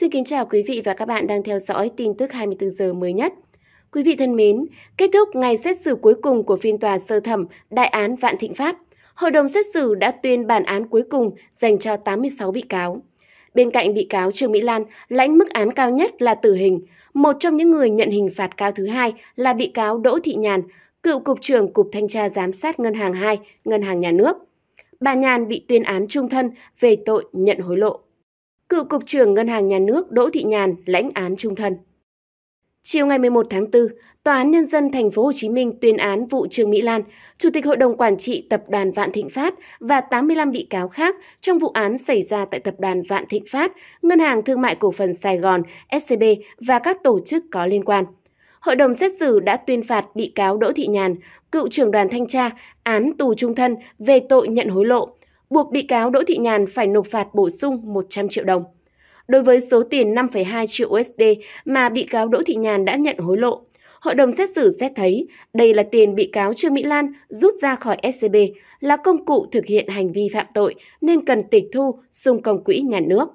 Xin kính chào quý vị và các bạn đang theo dõi tin tức 24 giờ mới nhất. Quý vị thân mến, kết thúc ngày xét xử cuối cùng của phiên tòa sơ thẩm đại án Vạn Thịnh Phát, hội đồng xét xử đã tuyên bản án cuối cùng dành cho 86 bị cáo. Bên cạnh bị cáo Trương Mỹ Lan lãnh mức án cao nhất là tử hình, một trong những người nhận hình phạt cao thứ hai là bị cáo Đỗ Thị Nhàn, cựu cục trưởng Cục Thanh tra Giám sát Ngân hàng 2, Ngân hàng Nhà nước. Bà Nhàn bị tuyên án trung thân về tội nhận hối lộ cựu Cục trưởng Ngân hàng Nhà nước Đỗ Thị Nhàn lãnh án trung thân. Chiều ngày 11 tháng 4, Tòa án Nhân dân Thành phố Hồ Chí Minh tuyên án vụ Trương Mỹ Lan, Chủ tịch Hội đồng Quản trị Tập đoàn Vạn Thịnh Phát và 85 bị cáo khác trong vụ án xảy ra tại Tập đoàn Vạn Thịnh Phát, Ngân hàng Thương mại Cổ phần Sài Gòn, SCB và các tổ chức có liên quan. Hội đồng xét xử đã tuyên phạt bị cáo Đỗ Thị Nhàn, cựu trưởng đoàn thanh tra, án tù trung thân về tội nhận hối lộ, buộc bị cáo Đỗ Thị Nhàn phải nộp phạt bổ sung 100 triệu đồng. Đối với số tiền 5,2 triệu USD mà bị cáo Đỗ Thị Nhàn đã nhận hối lộ, hội đồng xét xử xét thấy đây là tiền bị cáo Trương Mỹ Lan rút ra khỏi SCB là công cụ thực hiện hành vi phạm tội nên cần tịch thu xung công quỹ nhà nước.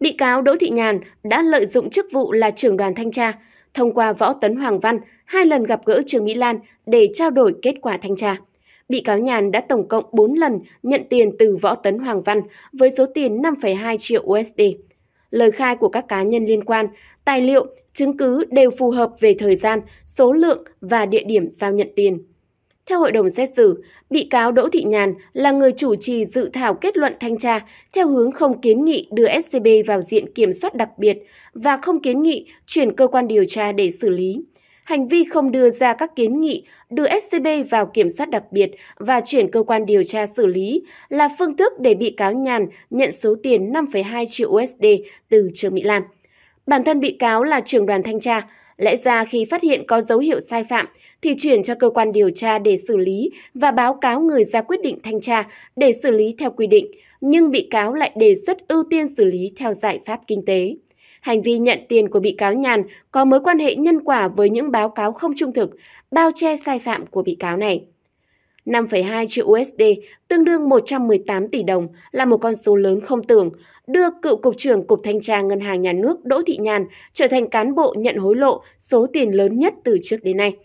Bị cáo Đỗ Thị Nhàn đã lợi dụng chức vụ là trưởng đoàn thanh tra, thông qua Võ Tấn Hoàng Văn hai lần gặp gỡ Trương Mỹ Lan để trao đổi kết quả thanh tra bị cáo Nhàn đã tổng cộng 4 lần nhận tiền từ Võ Tấn Hoàng Văn với số tiền 5,2 triệu USD. Lời khai của các cá nhân liên quan, tài liệu, chứng cứ đều phù hợp về thời gian, số lượng và địa điểm giao nhận tiền. Theo hội đồng xét xử, bị cáo Đỗ Thị Nhàn là người chủ trì dự thảo kết luận thanh tra theo hướng không kiến nghị đưa SCB vào diện kiểm soát đặc biệt và không kiến nghị chuyển cơ quan điều tra để xử lý. Hành vi không đưa ra các kiến nghị, đưa SCB vào kiểm soát đặc biệt và chuyển cơ quan điều tra xử lý là phương thức để bị cáo Nhàn nhận số tiền 5,2 triệu USD từ Trương Mỹ Lan. Bản thân bị cáo là trưởng đoàn thanh tra, lẽ ra khi phát hiện có dấu hiệu sai phạm thì chuyển cho cơ quan điều tra để xử lý và báo cáo người ra quyết định thanh tra để xử lý theo quy định, nhưng bị cáo lại đề xuất ưu tiên xử lý theo giải pháp kinh tế hành vi nhận tiền của bị cáo Nhàn có mối quan hệ nhân quả với những báo cáo không trung thực, bao che sai phạm của bị cáo này. 5,2 triệu USD, tương đương 118 tỷ đồng, là một con số lớn không tưởng, đưa cựu Cục trưởng Cục Thanh tra Ngân hàng Nhà nước Đỗ Thị Nhàn trở thành cán bộ nhận hối lộ số tiền lớn nhất từ trước đến nay.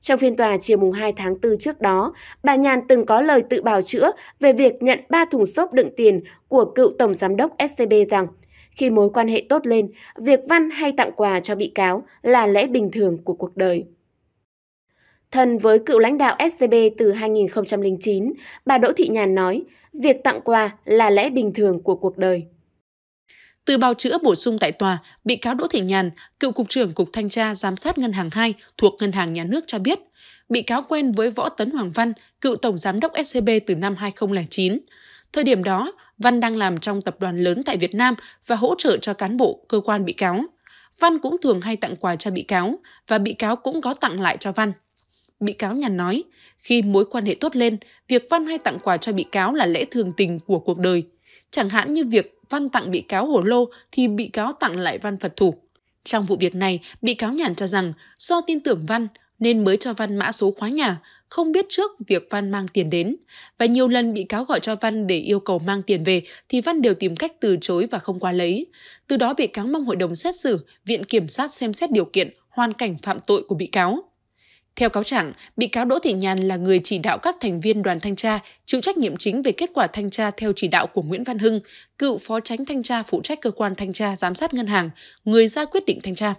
Trong phiên tòa chiều mùng 2 tháng 4 trước đó, bà Nhàn từng có lời tự bào chữa về việc nhận 3 thùng xốp đựng tiền của cựu Tổng Giám đốc SCB rằng – khi mối quan hệ tốt lên, việc văn hay tặng quà cho bị cáo là lẽ bình thường của cuộc đời. Thân với cựu lãnh đạo SCB từ 2009, bà Đỗ Thị Nhàn nói, việc tặng quà là lẽ bình thường của cuộc đời. Từ bào chữa bổ sung tại tòa, bị cáo Đỗ Thị Nhàn, cựu cục trưởng Cục Thanh tra Giám sát Ngân hàng 2 thuộc Ngân hàng Nhà nước cho biết, bị cáo quen với Võ Tấn Hoàng Văn, cựu Tổng Giám đốc SCB từ năm 2009. Thời điểm đó, Văn đang làm trong tập đoàn lớn tại Việt Nam và hỗ trợ cho cán bộ, cơ quan bị cáo. Văn cũng thường hay tặng quà cho bị cáo và bị cáo cũng có tặng lại cho Văn. Bị cáo nhàn nói, khi mối quan hệ tốt lên, việc Văn hay tặng quà cho bị cáo là lẽ thường tình của cuộc đời. Chẳng hạn như việc Văn tặng bị cáo hồ lô thì bị cáo tặng lại Văn Phật thủ. Trong vụ việc này, bị cáo nhàn cho rằng do tin tưởng Văn, nên mới cho Văn mã số khóa nhà, không biết trước việc Văn mang tiền đến. Và nhiều lần bị cáo gọi cho Văn để yêu cầu mang tiền về thì Văn đều tìm cách từ chối và không qua lấy. Từ đó bị cáo mong hội đồng xét xử, viện kiểm sát xem xét điều kiện, hoàn cảnh phạm tội của bị cáo. Theo cáo trạng, bị cáo Đỗ Thị Nhàn là người chỉ đạo các thành viên đoàn thanh tra chịu trách nhiệm chính về kết quả thanh tra theo chỉ đạo của Nguyễn Văn Hưng, cựu phó tránh thanh tra phụ trách cơ quan thanh tra giám sát ngân hàng, người ra quyết định thanh tra.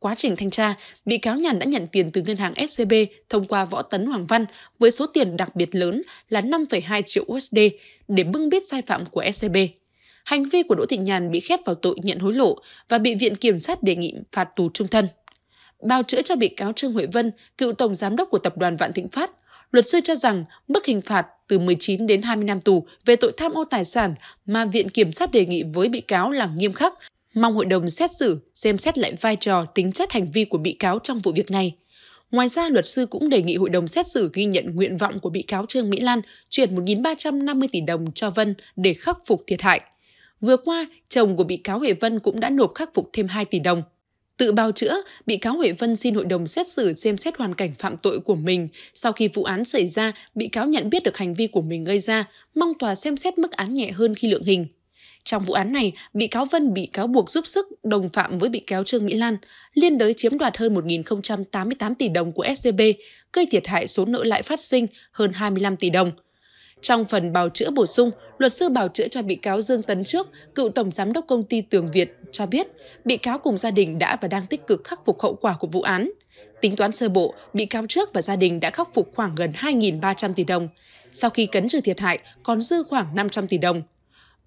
Quá trình thanh tra, bị cáo Nhàn đã nhận tiền từ ngân hàng SCB thông qua Võ Tấn Hoàng Văn với số tiền đặc biệt lớn là 5,2 triệu USD để bưng biết sai phạm của SCB. Hành vi của Đỗ Thị Nhàn bị khép vào tội nhận hối lộ và bị Viện Kiểm sát đề nghị phạt tù trung thân. Bào chữa cho bị cáo Trương Huệ Vân, cựu tổng giám đốc của tập đoàn Vạn Thịnh Phát, luật sư cho rằng mức hình phạt từ 19 đến 20 năm tù về tội tham ô tài sản mà Viện Kiểm sát đề nghị với bị cáo là nghiêm khắc mong hội đồng xét xử xem xét lại vai trò tính chất hành vi của bị cáo trong vụ việc này. Ngoài ra, luật sư cũng đề nghị hội đồng xét xử ghi nhận nguyện vọng của bị cáo Trương Mỹ Lan chuyển 1.350 tỷ đồng cho Vân để khắc phục thiệt hại. Vừa qua, chồng của bị cáo Huệ Vân cũng đã nộp khắc phục thêm 2 tỷ đồng. Tự bào chữa, bị cáo Huệ Vân xin hội đồng xét xử xem xét hoàn cảnh phạm tội của mình. Sau khi vụ án xảy ra, bị cáo nhận biết được hành vi của mình gây ra, mong tòa xem xét mức án nhẹ hơn khi lượng hình. Trong vụ án này, bị cáo Vân bị cáo buộc giúp sức đồng phạm với bị cáo Trương Mỹ Lan, liên đới chiếm đoạt hơn 1.088 tỷ đồng của SCB, gây thiệt hại số nợ lại phát sinh hơn 25 tỷ đồng. Trong phần bào chữa bổ sung, luật sư bào chữa cho bị cáo Dương Tấn Trước, cựu tổng giám đốc công ty Tường Việt, cho biết bị cáo cùng gia đình đã và đang tích cực khắc phục hậu quả của vụ án. Tính toán sơ bộ, bị cáo trước và gia đình đã khắc phục khoảng gần 2.300 tỷ đồng. Sau khi cấn trừ thiệt hại, còn dư khoảng 500 tỷ đồng.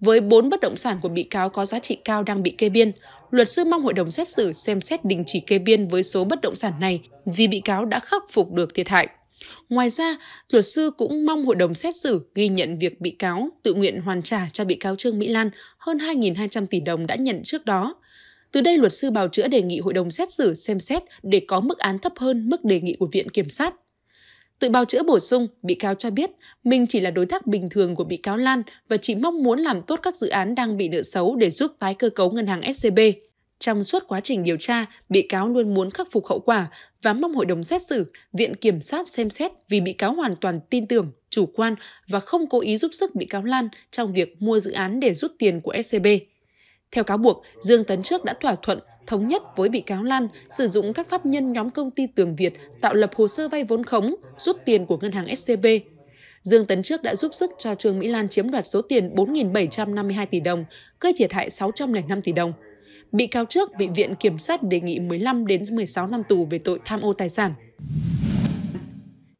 Với 4 bất động sản của bị cáo có giá trị cao đang bị kê biên, luật sư mong hội đồng xét xử xem xét đình chỉ kê biên với số bất động sản này vì bị cáo đã khắc phục được thiệt hại. Ngoài ra, luật sư cũng mong hội đồng xét xử ghi nhận việc bị cáo tự nguyện hoàn trả cho bị cáo Trương Mỹ Lan hơn 2.200 tỷ đồng đã nhận trước đó. Từ đây, luật sư bào chữa đề nghị hội đồng xét xử xem xét để có mức án thấp hơn mức đề nghị của Viện Kiểm sát. Tự bào chữa bổ sung, bị cáo cho biết mình chỉ là đối tác bình thường của bị cáo Lan và chỉ mong muốn làm tốt các dự án đang bị nợ xấu để giúp tái cơ cấu ngân hàng SCB. Trong suốt quá trình điều tra, bị cáo luôn muốn khắc phục hậu quả và mong hội đồng xét xử, viện kiểm sát xem xét vì bị cáo hoàn toàn tin tưởng, chủ quan và không cố ý giúp sức bị cáo Lan trong việc mua dự án để rút tiền của SCB. Theo cáo buộc, Dương Tấn Trước đã thỏa thuận thống nhất với bị cáo Lan sử dụng các pháp nhân nhóm công ty Tường Việt tạo lập hồ sơ vay vốn khống, rút tiền của ngân hàng SCB. Dương Tấn Trước đã giúp sức cho Trương Mỹ Lan chiếm đoạt số tiền 4.752 tỷ đồng, gây thiệt hại 605 tỷ đồng. Bị cáo trước bị Viện Kiểm sát đề nghị 15 đến 16 năm tù về tội tham ô tài sản.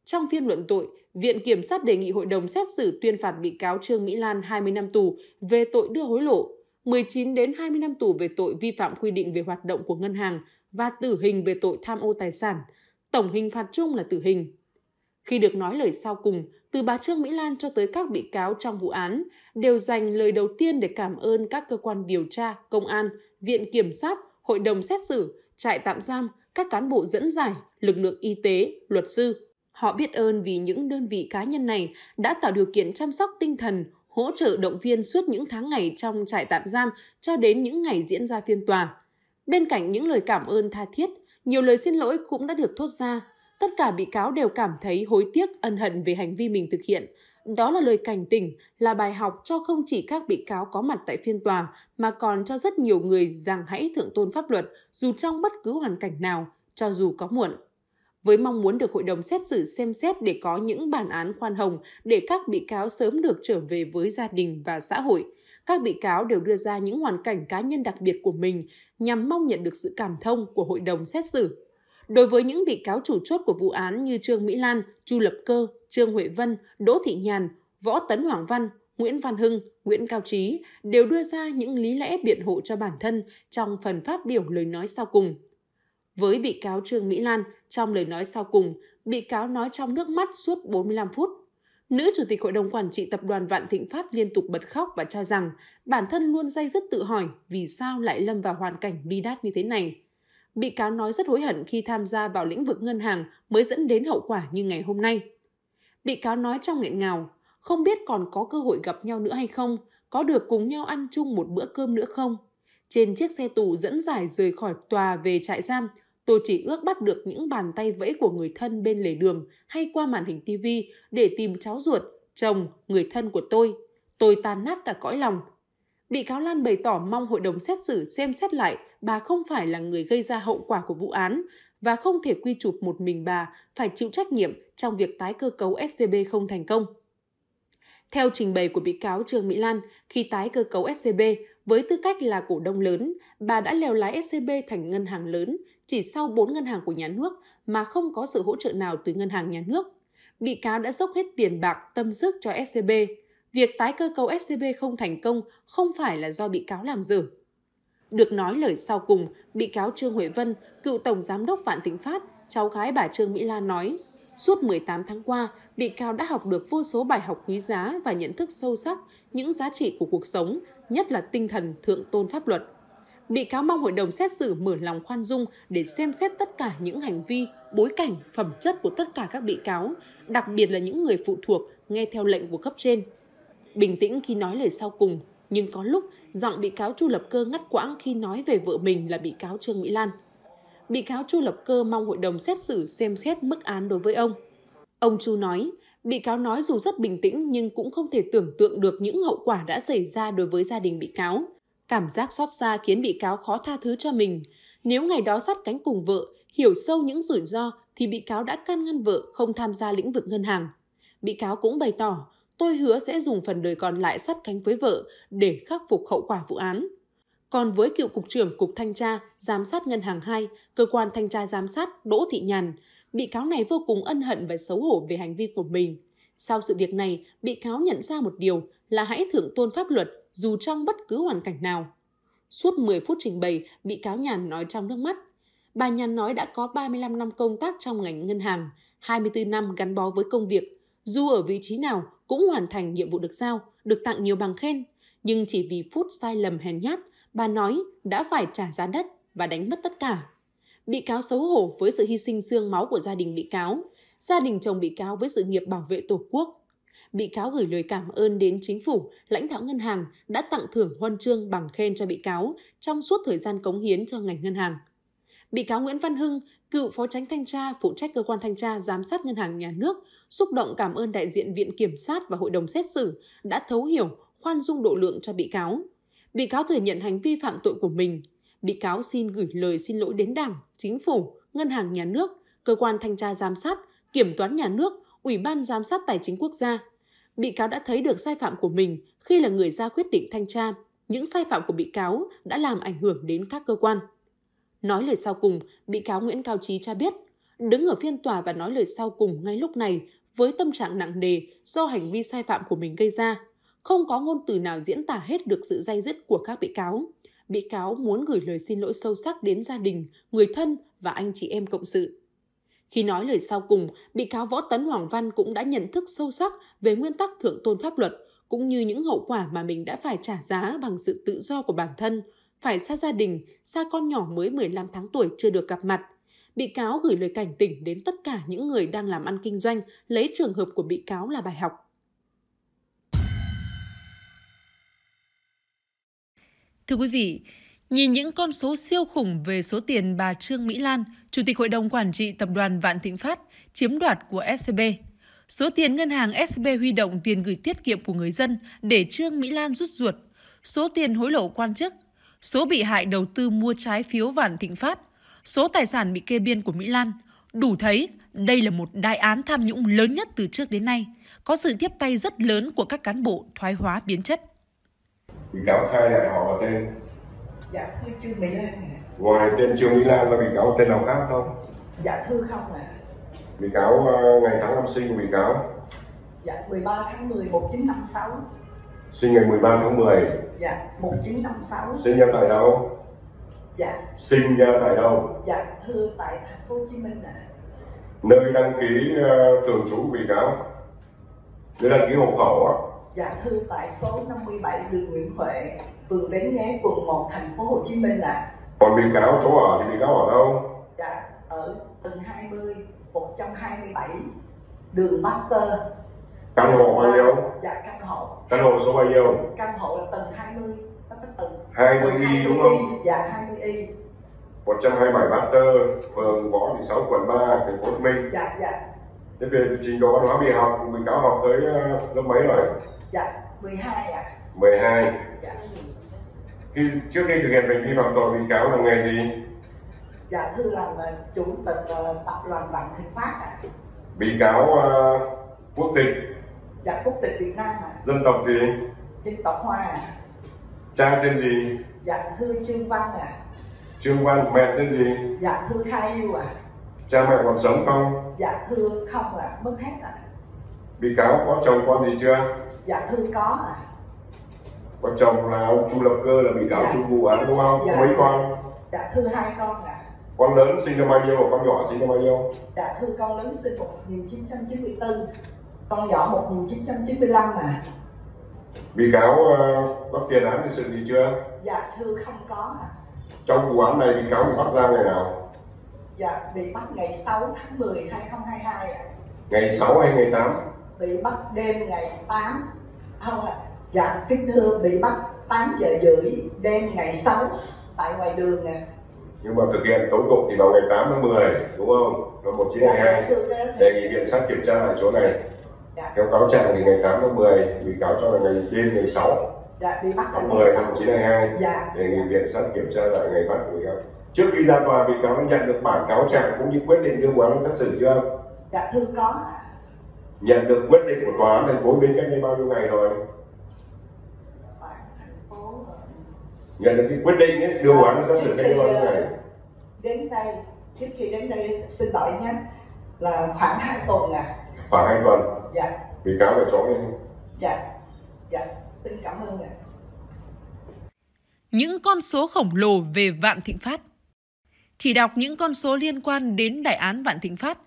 Trong phiên luận tội, Viện Kiểm sát đề nghị hội đồng xét xử tuyên phạt bị cáo Trương Mỹ Lan 20 năm tù về tội đưa hối lộ, 19 đến 20 năm tù về tội vi phạm quy định về hoạt động của ngân hàng và tử hình về tội tham ô tài sản. Tổng hình phạt chung là tử hình. Khi được nói lời sau cùng, từ bà Trương Mỹ Lan cho tới các bị cáo trong vụ án đều dành lời đầu tiên để cảm ơn các cơ quan điều tra, công an, viện kiểm sát, hội đồng xét xử, trại tạm giam, các cán bộ dẫn giải, lực lượng y tế, luật sư. Họ biết ơn vì những đơn vị cá nhân này đã tạo điều kiện chăm sóc tinh thần, hỗ trợ động viên suốt những tháng ngày trong trại tạm giam cho đến những ngày diễn ra phiên tòa. Bên cạnh những lời cảm ơn tha thiết, nhiều lời xin lỗi cũng đã được thốt ra. Tất cả bị cáo đều cảm thấy hối tiếc ân hận về hành vi mình thực hiện. Đó là lời cảnh tỉnh, là bài học cho không chỉ các bị cáo có mặt tại phiên tòa mà còn cho rất nhiều người rằng hãy thượng tôn pháp luật dù trong bất cứ hoàn cảnh nào, cho dù có muộn với mong muốn được hội đồng xét xử xem xét để có những bản án khoan hồng để các bị cáo sớm được trở về với gia đình và xã hội. Các bị cáo đều đưa ra những hoàn cảnh cá nhân đặc biệt của mình nhằm mong nhận được sự cảm thông của hội đồng xét xử. Đối với những bị cáo chủ chốt của vụ án như Trương Mỹ Lan, Chu Lập Cơ, Trương Huệ Vân, Đỗ Thị Nhàn, Võ Tấn Hoàng Văn, Nguyễn Văn Hưng, Nguyễn Cao Trí đều đưa ra những lý lẽ biện hộ cho bản thân trong phần phát biểu lời nói sau cùng. Với bị cáo Trương Mỹ Lan, trong lời nói sau cùng, bị cáo nói trong nước mắt suốt 45 phút. Nữ chủ tịch hội đồng quản trị tập đoàn Vạn Thịnh Phát liên tục bật khóc và cho rằng bản thân luôn dây dứt tự hỏi vì sao lại lâm vào hoàn cảnh bi đát như thế này. Bị cáo nói rất hối hận khi tham gia vào lĩnh vực ngân hàng mới dẫn đến hậu quả như ngày hôm nay. Bị cáo nói trong nghẹn ngào, không biết còn có cơ hội gặp nhau nữa hay không, có được cùng nhau ăn chung một bữa cơm nữa không. Trên chiếc xe tù dẫn giải rời khỏi tòa về trại giam, Tôi chỉ ước bắt được những bàn tay vẫy của người thân bên lề đường hay qua màn hình tivi để tìm cháu ruột, chồng, người thân của tôi. Tôi tan nát cả cõi lòng. Bị cáo Lan bày tỏ mong hội đồng xét xử xem xét lại bà không phải là người gây ra hậu quả của vụ án và không thể quy chụp một mình bà phải chịu trách nhiệm trong việc tái cơ cấu SCB không thành công. Theo trình bày của bị cáo Trương Mỹ Lan, khi tái cơ cấu SCB, với tư cách là cổ đông lớn, bà đã leo lái SCB thành ngân hàng lớn chỉ sau 4 ngân hàng của nhà nước mà không có sự hỗ trợ nào từ ngân hàng nhà nước. Bị cáo đã dốc hết tiền bạc tâm sức cho SCB. Việc tái cơ cấu SCB không thành công không phải là do bị cáo làm dở. Được nói lời sau cùng, bị cáo Trương Huệ Vân, cựu Tổng Giám đốc Vạn Thịnh Phát, cháu gái bà Trương Mỹ Lan nói – Suốt 18 tháng qua, bị cáo đã học được vô số bài học quý giá và nhận thức sâu sắc những giá trị của cuộc sống, nhất là tinh thần thượng tôn pháp luật. Bị cáo mong hội đồng xét xử mở lòng khoan dung để xem xét tất cả những hành vi, bối cảnh, phẩm chất của tất cả các bị cáo, đặc biệt là những người phụ thuộc nghe theo lệnh của cấp trên. Bình tĩnh khi nói lời sau cùng, nhưng có lúc giọng bị cáo Chu Lập Cơ ngắt quãng khi nói về vợ mình là bị cáo Trương Mỹ Lan bị cáo Chu Lập Cơ mong hội đồng xét xử xem xét mức án đối với ông. Ông Chu nói, bị cáo nói dù rất bình tĩnh nhưng cũng không thể tưởng tượng được những hậu quả đã xảy ra đối với gia đình bị cáo. Cảm giác xót xa khiến bị cáo khó tha thứ cho mình. Nếu ngày đó sát cánh cùng vợ, hiểu sâu những rủi ro thì bị cáo đã can ngăn vợ không tham gia lĩnh vực ngân hàng. Bị cáo cũng bày tỏ, tôi hứa sẽ dùng phần đời còn lại sát cánh với vợ để khắc phục hậu quả vụ án. Còn với cựu Cục trưởng Cục Thanh tra, Giám sát Ngân hàng 2, Cơ quan Thanh tra Giám sát Đỗ Thị Nhàn, bị cáo này vô cùng ân hận và xấu hổ về hành vi của mình. Sau sự việc này, bị cáo nhận ra một điều là hãy thượng tôn pháp luật dù trong bất cứ hoàn cảnh nào. Suốt 10 phút trình bày, bị cáo Nhàn nói trong nước mắt. Bà Nhàn nói đã có 35 năm công tác trong ngành ngân hàng, 24 năm gắn bó với công việc. Dù ở vị trí nào, cũng hoàn thành nhiệm vụ được giao, được tặng nhiều bằng khen. Nhưng chỉ vì phút sai lầm hèn nhát, Bà nói đã phải trả giá đất và đánh mất tất cả. Bị cáo xấu hổ với sự hy sinh xương máu của gia đình bị cáo, gia đình chồng bị cáo với sự nghiệp bảo vệ Tổ quốc. Bị cáo gửi lời cảm ơn đến chính phủ, lãnh đạo ngân hàng đã tặng thưởng huân chương bằng khen cho bị cáo trong suốt thời gian cống hiến cho ngành ngân hàng. Bị cáo Nguyễn Văn Hưng, cựu phó tránh thanh tra, phụ trách cơ quan thanh tra giám sát ngân hàng nhà nước, xúc động cảm ơn đại diện Viện Kiểm sát và Hội đồng xét xử đã thấu hiểu, khoan dung độ lượng cho bị cáo. Bị cáo thừa nhận hành vi phạm tội của mình. Bị cáo xin gửi lời xin lỗi đến Đảng, Chính phủ, Ngân hàng Nhà nước, Cơ quan Thanh tra Giám sát, Kiểm toán Nhà nước, Ủy ban Giám sát Tài chính Quốc gia. Bị cáo đã thấy được sai phạm của mình khi là người ra quyết định thanh tra. Những sai phạm của bị cáo đã làm ảnh hưởng đến các cơ quan. Nói lời sau cùng, bị cáo Nguyễn Cao Trí cho biết, đứng ở phiên tòa và nói lời sau cùng ngay lúc này với tâm trạng nặng nề do hành vi sai phạm của mình gây ra. Không có ngôn từ nào diễn tả hết được sự dây dứt của các bị cáo. Bị cáo muốn gửi lời xin lỗi sâu sắc đến gia đình, người thân và anh chị em cộng sự. Khi nói lời sau cùng, bị cáo Võ Tấn Hoàng Văn cũng đã nhận thức sâu sắc về nguyên tắc thượng tôn pháp luật, cũng như những hậu quả mà mình đã phải trả giá bằng sự tự do của bản thân, phải xa gia đình, xa con nhỏ mới 15 tháng tuổi chưa được gặp mặt. Bị cáo gửi lời cảnh tỉnh đến tất cả những người đang làm ăn kinh doanh, lấy trường hợp của bị cáo là bài học. Thưa quý vị, nhìn những con số siêu khủng về số tiền bà Trương Mỹ Lan, Chủ tịch Hội đồng Quản trị Tập đoàn Vạn Thịnh Phát, chiếm đoạt của SCB, số tiền ngân hàng SCB huy động tiền gửi tiết kiệm của người dân để Trương Mỹ Lan rút ruột, số tiền hối lộ quan chức, số bị hại đầu tư mua trái phiếu Vạn Thịnh Phát, số tài sản bị kê biên của Mỹ Lan, đủ thấy đây là một đại án tham nhũng lớn nhất từ trước đến nay, có sự tiếp tay rất lớn của các cán bộ thoái hóa biến chất bị cáo khai lại họ và tên dạ thưa trương mỹ lan ạ ngoài tên trương mỹ lan là bị cáo tên nào khác không dạ thưa không ạ à. bị cáo ờ, ngày tháng năm sinh của bị cáo dạ 13 tháng 10 1956 sinh ngày 13 tháng 10 dạ 1956 sinh ra tại đâu dạ sinh ra tại đâu dạ thưa tại thành phố Hồ Chí Minh ạ nơi đăng ký ờ, thường trú bị cáo nơi đăng ký hộ khẩu ạ à Dạ thư tại số 57 đường Nguyễn Huệ, phường Bến Nghé, quận 1, thành phố Hồ Chí Minh ạ. À. Còn bị cáo chỗ ở thì bị cáo ở đâu? Dạ, ở tầng 20, 127, đường Master. Căn hộ bao nhiêu? Dạ, căn hộ. Căn hộ số bao nhiêu? Căn hộ là tầng 20, nó có tầng 20 y đúng không? Dạ, 20 y. 127 Master, phường Võ Thị Sáu, quận 3, thành phố Hồ Chí Minh. Dạ, dạ thế về trình độ văn hóa bị học mình đã học tới ờ, lớp mấy rồi dạ 12 ạ à. 12 dạ. khi trước khi thực hiện hành vi phạm tội bị cáo là nghề gì dạ thưa là ờ, chủ tịch ờ, tập đoàn vạn thịnh phát ạ à. bị cáo uh, quốc tịch dạ quốc tịch việt nam ạ à. dân tộc gì dân tộc hoa ạ à. cha tên gì dạ thưa trương văn ạ à. trương văn mẹ tên gì dạ thưa khai yêu ạ à Cha mẹ còn sống không? Dạ thưa không ạ, à, mất hết ạ. À. Bị cáo có chồng con gì chưa? Dạ thưa có ạ. À. Có chồng là ông Chu Lập Cơ là bị cáo dạ. trong vụ án đúng không? Dạ. Mấy con? Dạ thưa hai con ạ. À. Con lớn sinh năm bao nhiêu và con nhỏ sinh năm bao nhiêu? Dạ thưa con lớn sinh 1994, con nhỏ 1995 mà. Bị cáo uh, có tiền án hình sự gì chưa? Dạ thưa không có ạ. À. Trong vụ án này bị cáo bị bắt ra ngày nào? Dạ, bị bắt ngày 6 tháng 10, 2022 ạ. Ngày 6 hay ngày 8? Bị bắt đêm ngày 8. Không ạ, à, dạ, kính thưa bị bắt 8 giờ rưỡi đêm ngày 6 tại ngoài đường ạ. À. Nhưng mà thực hiện tố tụng thì vào ngày 8 tháng 10, đúng không? Và 1922, dạ, đề nghị viện sát kiểm tra lại chỗ này. Dạ. Theo cáo trạng thì ngày 8 tháng 10, bị cáo cho là ngày đêm ngày 6 dạ, bị bắt tháng 10 năm 1922 dạ. đề nghị viện sát kiểm tra lại ngày bắt của bị cáo trước khi ra tòa bị cáo nhận được bản cáo trạng cũng như quyết định đưa vụ án xét xử chưa dạ thưa có nhận được quyết định của tòa án thành phố bên cách đây bao nhiêu ngày rồi nhận được cái quyết định ấy, đưa vụ án xét xử cách đây bao nhiêu ngày đến đây trước khi đến đây xin lỗi nhé là khoảng hai tuần à khoảng hai tuần dạ bị cáo ở chỗ này dạ dạ xin cảm ơn ạ những con số khổng lồ về vạn thịnh phát chỉ đọc những con số liên quan đến đại án Vạn Thịnh Phát,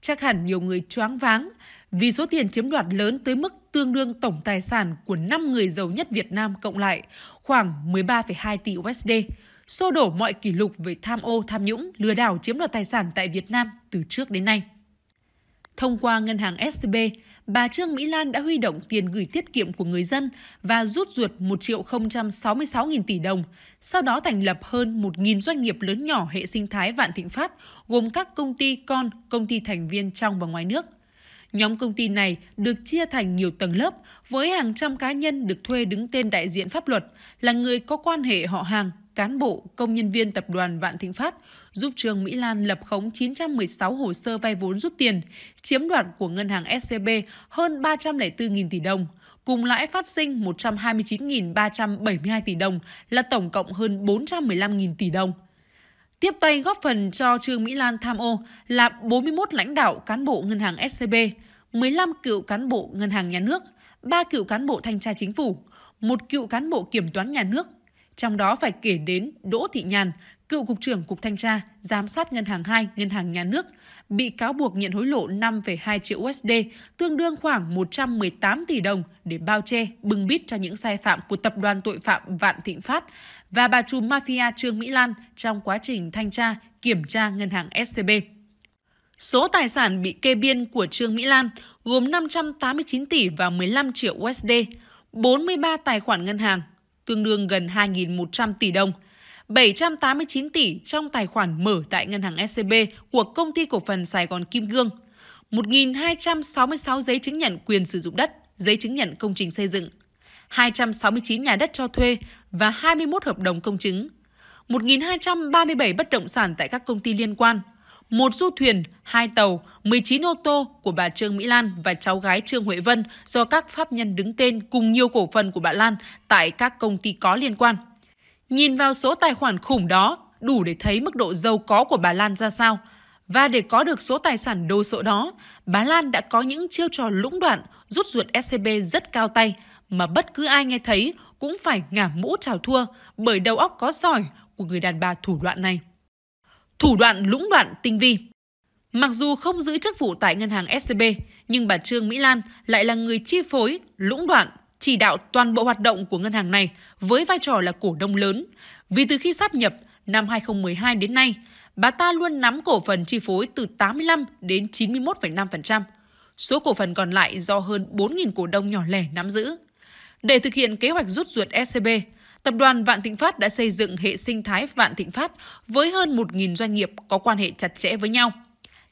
chắc hẳn nhiều người choáng váng vì số tiền chiếm đoạt lớn tới mức tương đương tổng tài sản của 5 người giàu nhất Việt Nam cộng lại, khoảng 13,2 tỷ USD, xô đổ mọi kỷ lục về tham ô, tham nhũng, lừa đảo chiếm đoạt tài sản tại Việt Nam từ trước đến nay. Thông qua ngân hàng STB, bà Trương Mỹ Lan đã huy động tiền gửi tiết kiệm của người dân và rút ruột 1 triệu 066 nghìn tỷ đồng, sau đó thành lập hơn 1.000 doanh nghiệp lớn nhỏ hệ sinh thái Vạn Thịnh Phát, gồm các công ty con, công ty thành viên trong và ngoài nước. Nhóm công ty này được chia thành nhiều tầng lớp với hàng trăm cá nhân được thuê đứng tên đại diện pháp luật là người có quan hệ họ hàng, cán bộ, công nhân viên tập đoàn Vạn Thịnh Phát giúp Trương Mỹ Lan lập khống 916 hồ sơ vay vốn rút tiền, chiếm đoạt của ngân hàng SCB e hơn 304.000 tỷ đồng, cùng lãi phát sinh 129.372 tỷ đồng là tổng cộng hơn 415.000 tỷ đồng. Tiếp tay góp phần cho Trương Mỹ Lan tham ô là 41 lãnh đạo cán bộ ngân hàng SCB, e 15 cựu cán bộ ngân hàng nhà nước, 3 cựu cán bộ thanh tra chính phủ, 1 cựu cán bộ kiểm toán nhà nước. Trong đó phải kể đến Đỗ Thị Nhàn, cựu cục trưởng Cục Thanh tra, giám sát Ngân hàng 2, Ngân hàng Nhà nước, bị cáo buộc nhận hối lộ 5,2 triệu USD, tương đương khoảng 118 tỷ đồng để bao che, bưng bít cho những sai phạm của tập đoàn tội phạm Vạn Thịnh Phát và bà trùm mafia Trương Mỹ Lan trong quá trình thanh tra, kiểm tra ngân hàng SCB. Số tài sản bị kê biên của Trương Mỹ Lan gồm 589 tỷ và 15 triệu USD, 43 tài khoản ngân hàng, tương đương gần 2.100 tỷ đồng – 789 tỷ trong tài khoản mở tại ngân hàng SCB của công ty cổ phần Sài Gòn Kim Gương, 1.266 giấy chứng nhận quyền sử dụng đất, giấy chứng nhận công trình xây dựng, 269 nhà đất cho thuê và 21 hợp đồng công chứng, 1.237 bất động sản tại các công ty liên quan, một du thuyền, hai tàu, 19 ô tô của bà Trương Mỹ Lan và cháu gái Trương Huệ Vân do các pháp nhân đứng tên cùng nhiều cổ phần của bà Lan tại các công ty có liên quan. Nhìn vào số tài khoản khủng đó, đủ để thấy mức độ giàu có của bà Lan ra sao. Và để có được số tài sản đồ sộ đó, bà Lan đã có những chiêu trò lũng đoạn rút ruột SCB rất cao tay, mà bất cứ ai nghe thấy cũng phải ngả mũ chào thua bởi đầu óc có sỏi của người đàn bà thủ đoạn này. Thủ đoạn lũng đoạn tinh vi Mặc dù không giữ chức vụ tại ngân hàng SCB, nhưng bà Trương Mỹ Lan lại là người chi phối, lũng đoạn chỉ đạo toàn bộ hoạt động của ngân hàng này với vai trò là cổ đông lớn. Vì từ khi sáp nhập năm 2012 đến nay, bà ta luôn nắm cổ phần chi phối từ 85 đến 91,5%. Số cổ phần còn lại do hơn 4.000 cổ đông nhỏ lẻ nắm giữ. Để thực hiện kế hoạch rút ruột SCB, e Tập đoàn Vạn Thịnh Phát đã xây dựng hệ sinh thái Vạn Thịnh Phát với hơn 1.000 doanh nghiệp có quan hệ chặt chẽ với nhau –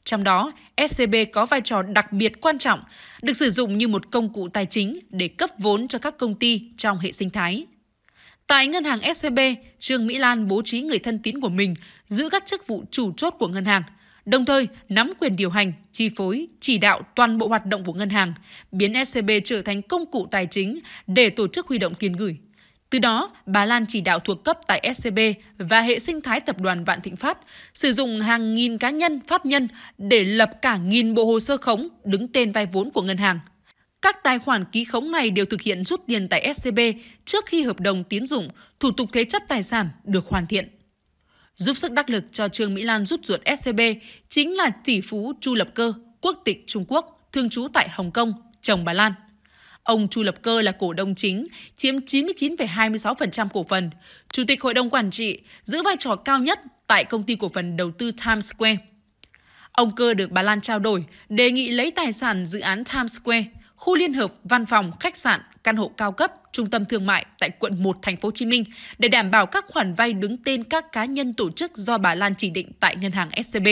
trong đó, SCB có vai trò đặc biệt quan trọng, được sử dụng như một công cụ tài chính để cấp vốn cho các công ty trong hệ sinh thái. Tại ngân hàng SCB, Trương Mỹ Lan bố trí người thân tín của mình giữ các chức vụ chủ chốt của ngân hàng, đồng thời nắm quyền điều hành, chi phối, chỉ đạo toàn bộ hoạt động của ngân hàng, biến SCB trở thành công cụ tài chính để tổ chức huy động tiền gửi từ đó, bà Lan chỉ đạo thuộc cấp tại SCB và hệ sinh thái tập đoàn Vạn Thịnh Phát sử dụng hàng nghìn cá nhân, pháp nhân để lập cả nghìn bộ hồ sơ khống đứng tên vay vốn của ngân hàng. Các tài khoản ký khống này đều thực hiện rút tiền tại SCB trước khi hợp đồng tiến dụng, thủ tục thế chấp tài sản được hoàn thiện. Giúp sức đắc lực cho Trương Mỹ Lan rút ruột SCB chính là tỷ phú Chu Lập Cơ, quốc tịch Trung Quốc, thường trú tại Hồng Kông, chồng bà Lan. Ông Chu Lập Cơ là cổ đông chính, chiếm 99,26% cổ phần, chủ tịch hội đồng quản trị, giữ vai trò cao nhất tại công ty cổ phần đầu tư Times Square. Ông Cơ được bà Lan trao đổi, đề nghị lấy tài sản dự án Times Square, khu liên hợp, văn phòng, khách sạn, căn hộ cao cấp, trung tâm thương mại tại quận 1 thành phố Hồ Chí Minh để đảm bảo các khoản vay đứng tên các cá nhân tổ chức do bà Lan chỉ định tại ngân hàng SCB.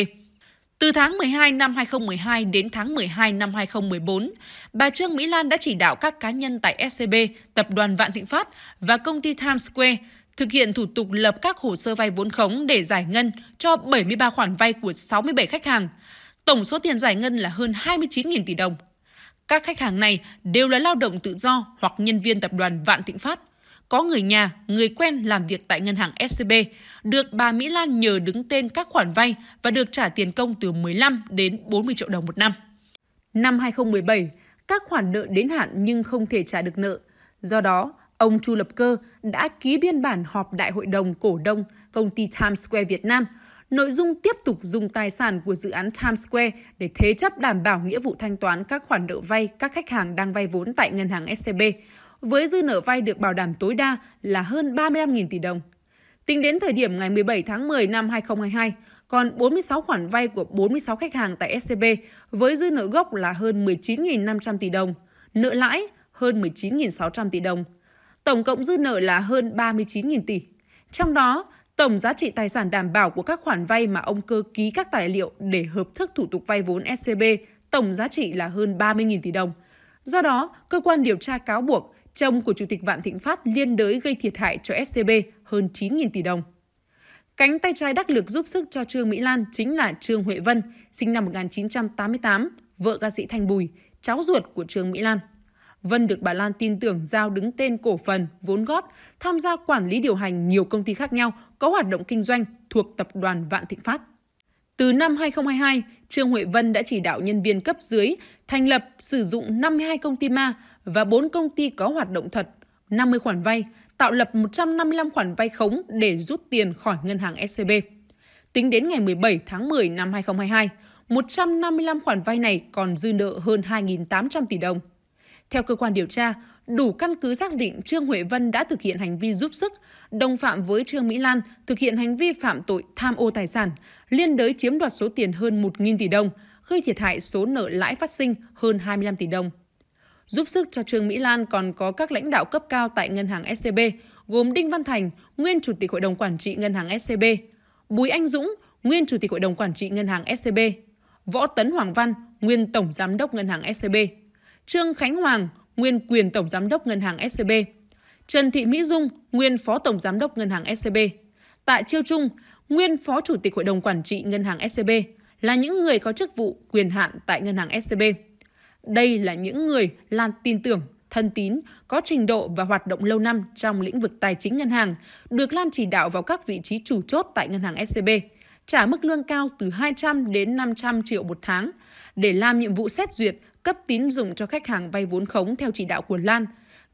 Từ tháng 12 năm 2012 đến tháng 12 năm 2014, bà Trương Mỹ Lan đã chỉ đạo các cá nhân tại SCB, Tập đoàn Vạn Thịnh Phát và công ty Times Square thực hiện thủ tục lập các hồ sơ vay vốn khống để giải ngân cho 73 khoản vay của 67 khách hàng. Tổng số tiền giải ngân là hơn 29.000 tỷ đồng. Các khách hàng này đều là lao động tự do hoặc nhân viên tập đoàn Vạn Thịnh Phát có người nhà, người quen làm việc tại ngân hàng SCB, được bà Mỹ Lan nhờ đứng tên các khoản vay và được trả tiền công từ 15 đến 40 triệu đồng một năm. Năm 2017, các khoản nợ đến hạn nhưng không thể trả được nợ. Do đó, ông Chu Lập Cơ đã ký biên bản họp đại hội đồng cổ đông công ty Times Square Việt Nam, nội dung tiếp tục dùng tài sản của dự án Times Square để thế chấp đảm bảo nghĩa vụ thanh toán các khoản nợ vay các khách hàng đang vay vốn tại ngân hàng SCB, với dư nợ vay được bảo đảm tối đa là hơn 35.000 tỷ đồng. Tính đến thời điểm ngày 17 tháng 10 năm 2022, còn 46 khoản vay của 46 khách hàng tại SCB với dư nợ gốc là hơn 19.500 tỷ đồng, nợ lãi hơn 19.600 tỷ đồng. Tổng cộng dư nợ là hơn 39.000 tỷ. Trong đó, tổng giá trị tài sản đảm bảo của các khoản vay mà ông Cơ ký các tài liệu để hợp thức thủ tục vay vốn SCB tổng giá trị là hơn 30.000 tỷ đồng. Do đó, cơ quan điều tra cáo buộc chồng của Chủ tịch Vạn Thịnh Phát liên đới gây thiệt hại cho SCB hơn 9.000 tỷ đồng. Cánh tay trái đắc lực giúp sức cho Trương Mỹ Lan chính là Trương Huệ Vân, sinh năm 1988, vợ ca sĩ Thanh Bùi, cháu ruột của Trương Mỹ Lan. Vân được bà Lan tin tưởng giao đứng tên cổ phần, vốn góp, tham gia quản lý điều hành nhiều công ty khác nhau có hoạt động kinh doanh thuộc tập đoàn Vạn Thịnh Phát. Từ năm 2022, Trương Huệ Vân đã chỉ đạo nhân viên cấp dưới thành lập sử dụng 52 công ty ma và 4 công ty có hoạt động thật, 50 khoản vay, tạo lập 155 khoản vay khống để rút tiền khỏi ngân hàng SCB. E Tính đến ngày 17 tháng 10 năm 2022, 155 khoản vay này còn dư nợ hơn 2.800 tỷ đồng. Theo cơ quan điều tra, đủ căn cứ xác định Trương Huệ Vân đã thực hiện hành vi giúp sức, đồng phạm với Trương Mỹ Lan thực hiện hành vi phạm tội tham ô tài sản, liên đới chiếm đoạt số tiền hơn 1.000 tỷ đồng, gây thiệt hại số nợ lãi phát sinh hơn 25 tỷ đồng. Giúp sức cho Trương Mỹ Lan còn có các lãnh đạo cấp cao tại ngân hàng SCB, gồm Đinh Văn Thành, nguyên chủ tịch hội đồng quản trị ngân hàng SCB, Bùi Anh Dũng, nguyên chủ tịch hội đồng quản trị ngân hàng SCB, Võ Tấn Hoàng Văn, nguyên tổng giám đốc ngân hàng SCB, Trương Khánh Hoàng, nguyên quyền tổng giám đốc ngân hàng SCB, Trần Thị Mỹ Dung, nguyên phó tổng giám đốc ngân hàng SCB, Tạ Chiêu Trung, nguyên phó chủ tịch hội đồng quản trị ngân hàng SCB là những người có chức vụ quyền hạn tại ngân hàng SCB. Đây là những người Lan tin tưởng, thân tín, có trình độ và hoạt động lâu năm trong lĩnh vực tài chính ngân hàng, được Lan chỉ đạo vào các vị trí chủ chốt tại ngân hàng SCB, trả mức lương cao từ 200 đến 500 triệu một tháng để làm nhiệm vụ xét duyệt, cấp tín dụng cho khách hàng vay vốn khống theo chỉ đạo của Lan,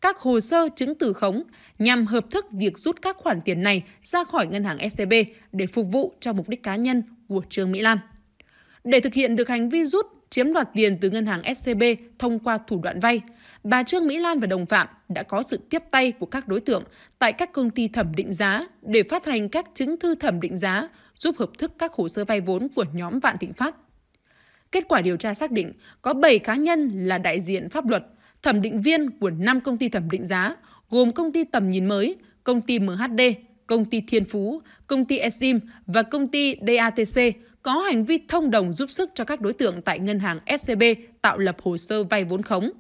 các hồ sơ chứng từ khống nhằm hợp thức việc rút các khoản tiền này ra khỏi ngân hàng SCB để phục vụ cho mục đích cá nhân của Trương Mỹ Lan. Để thực hiện được hành vi rút chiếm đoạt tiền từ ngân hàng SCB thông qua thủ đoạn vay, bà Trương Mỹ Lan và đồng phạm đã có sự tiếp tay của các đối tượng tại các công ty thẩm định giá để phát hành các chứng thư thẩm định giá giúp hợp thức các hồ sơ vay vốn của nhóm Vạn Thịnh Phát. Kết quả điều tra xác định có 7 cá nhân là đại diện pháp luật, thẩm định viên của 5 công ty thẩm định giá, gồm công ty Tầm Nhìn Mới, công ty MHD, công ty Thiên Phú, công ty Esim và công ty DATC có hành vi thông đồng giúp sức cho các đối tượng tại ngân hàng SCB tạo lập hồ sơ vay vốn khống.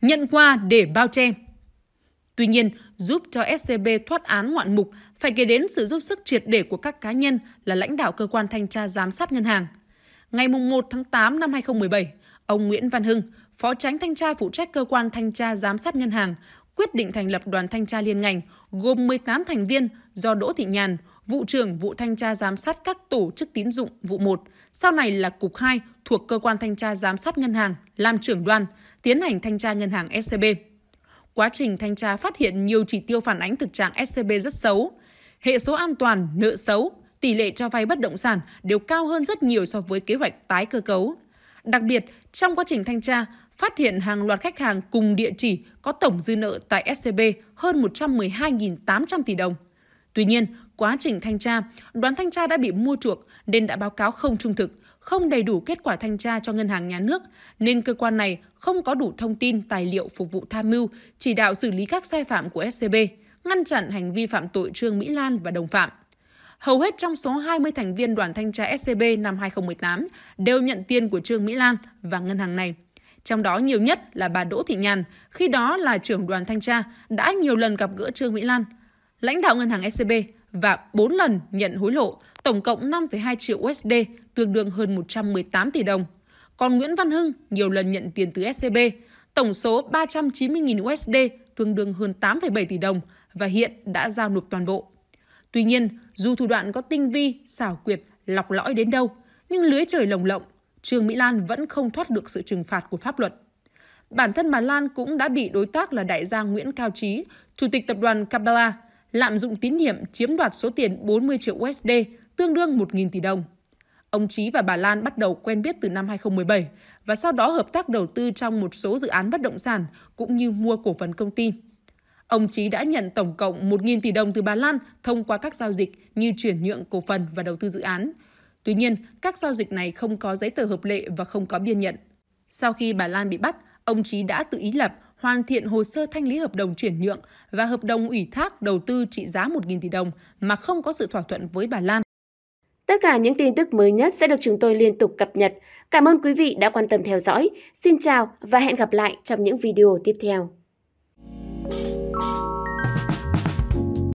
Nhận qua để bao che Tuy nhiên, giúp cho SCB thoát án ngoạn mục phải kể đến sự giúp sức triệt để của các cá nhân là lãnh đạo cơ quan thanh tra giám sát ngân hàng. Ngày 1 tháng 8 năm 2017, ông Nguyễn Văn Hưng, Phó tránh thanh tra phụ trách cơ quan thanh tra giám sát ngân hàng, quyết định thành lập đoàn thanh tra liên ngành gồm 18 thành viên do Đỗ Thị Nhàn, vụ trưởng vụ thanh tra giám sát các tổ chức tín dụng vụ 1, sau này là cục 2 thuộc cơ quan thanh tra giám sát ngân hàng, làm trưởng đoàn, tiến hành thanh tra ngân hàng SCB. Quá trình thanh tra phát hiện nhiều chỉ tiêu phản ánh thực trạng SCB rất xấu, hệ số an toàn, nợ xấu, tỷ lệ cho vay bất động sản đều cao hơn rất nhiều so với kế hoạch tái cơ cấu. Đặc biệt, trong quá trình thanh tra, phát hiện hàng loạt khách hàng cùng địa chỉ có tổng dư nợ tại SCB hơn 112.800 tỷ đồng. Tuy nhiên, quá trình thanh tra, đoàn thanh tra đã bị mua chuộc nên đã báo cáo không trung thực, không đầy đủ kết quả thanh tra cho ngân hàng nhà nước, nên cơ quan này không có đủ thông tin, tài liệu phục vụ tham mưu, chỉ đạo xử lý các sai phạm của SCB, ngăn chặn hành vi phạm tội Trương Mỹ Lan và đồng phạm. Hầu hết trong số 20 thành viên đoàn thanh tra SCB năm 2018 đều nhận tiền của Trương Mỹ Lan và ngân hàng này. Trong đó nhiều nhất là bà Đỗ Thị Nhàn, khi đó là trưởng đoàn thanh tra, đã nhiều lần gặp gỡ Trương Mỹ Lan. Lãnh đạo ngân hàng SCB và 4 lần nhận hối lộ, tổng cộng 5,2 triệu USD, tương đương hơn 118 tỷ đồng. Còn Nguyễn Văn Hưng nhiều lần nhận tiền từ SCB, e tổng số 390.000 USD, tương đương hơn 8,7 tỷ đồng và hiện đã giao nộp toàn bộ. Tuy nhiên, dù thủ đoạn có tinh vi, xảo quyệt, lọc lõi đến đâu, nhưng lưới trời lồng lộng, Trương Mỹ Lan vẫn không thoát được sự trừng phạt của pháp luật. Bản thân bà Lan cũng đã bị đối tác là đại gia Nguyễn Cao Trí, chủ tịch tập đoàn Capella, lạm dụng tín nhiệm chiếm đoạt số tiền 40 triệu USD, tương đương 1.000 tỷ đồng. Ông Trí và bà Lan bắt đầu quen biết từ năm 2017 và sau đó hợp tác đầu tư trong một số dự án bất động sản cũng như mua cổ phần công ty. Ông Trí đã nhận tổng cộng 1.000 tỷ đồng từ bà Lan thông qua các giao dịch như chuyển nhượng cổ phần và đầu tư dự án. Tuy nhiên, các giao dịch này không có giấy tờ hợp lệ và không có biên nhận. Sau khi bà Lan bị bắt, ông Trí đã tự ý lập hoàn thiện hồ sơ thanh lý hợp đồng chuyển nhượng và hợp đồng ủy thác đầu tư trị giá 1.000 tỷ đồng mà không có sự thỏa thuận với bà Lan. Tất cả những tin tức mới nhất sẽ được chúng tôi liên tục cập nhật. Cảm ơn quý vị đã quan tâm theo dõi. Xin chào và hẹn gặp lại trong những video tiếp theo.